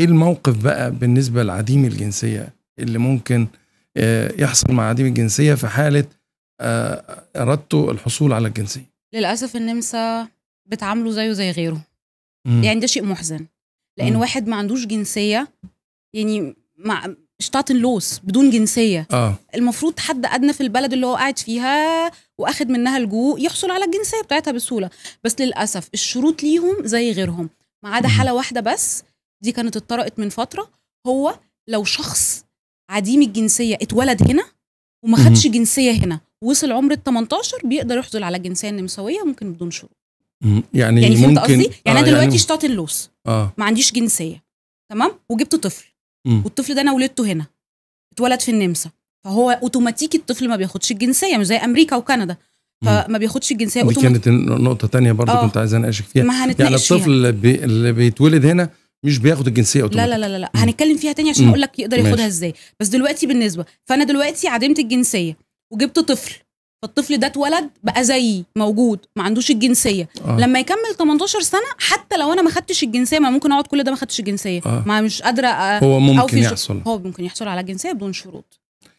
ايه الموقف بقى بالنسبه لعديم الجنسيه اللي ممكن آه، يحصل مع عديم الجنسيه في حاله آه، اردته الحصول على الجنسيه للاسف النمسا بتعامله زيه زي غيره مم. يعني ده شيء محزن لان مم. واحد ما عندوش جنسيه يعني مع شتاتن لوس بدون جنسيه آه. المفروض حد ادنى في البلد اللي هو قاعد فيها واخد منها لجوء يحصل على الجنسيه بتاعتها بسهوله بس للاسف الشروط ليهم زي غيرهم ما عدا حاله واحده بس دي كانت اتطرقت من فتره هو لو شخص عديم الجنسيه اتولد هنا وما خدش جنسيه هنا وصل عمر ال 18 بيقدر يحصل على الجنسيه النمساويه ممكن بدون شروط يعني يعني فهمت قصدي؟ يعني آه انا يعني دلوقتي يعني... اشتاط اللوس آه. ما عنديش جنسيه تمام وجبت طفل مم. والطفل ده انا ولدته هنا اتولد في النمسا فهو اوتوماتيكي الطفل ما بياخدش الجنسيه مش زي امريكا وكندا فما بياخدش الجنسيه دي كانت نقطه تانية برضو آه. كنت عايز اناقشك فيها ما يعني الطفل اللي بيتولد هنا مش بياخد الجنسيه لا لا لا لا هنتكلم فيها تاني عشان اقول لك يقدر ياخدها ازاي بس دلوقتي بالنسبه فانا دلوقتي عدمت الجنسيه وجبت طفل فالطفل ده اتولد بقى زيي موجود ما عندوش الجنسيه آه. لما يكمل 18 سنه حتى لو انا ما خدتش الجنسيه ما ممكن اقعد كل ده ما خدتش الجنسيه آه. ما مش قادره أ... هو ممكن يحصل هو ممكن يحصل على جنسيه بدون شروط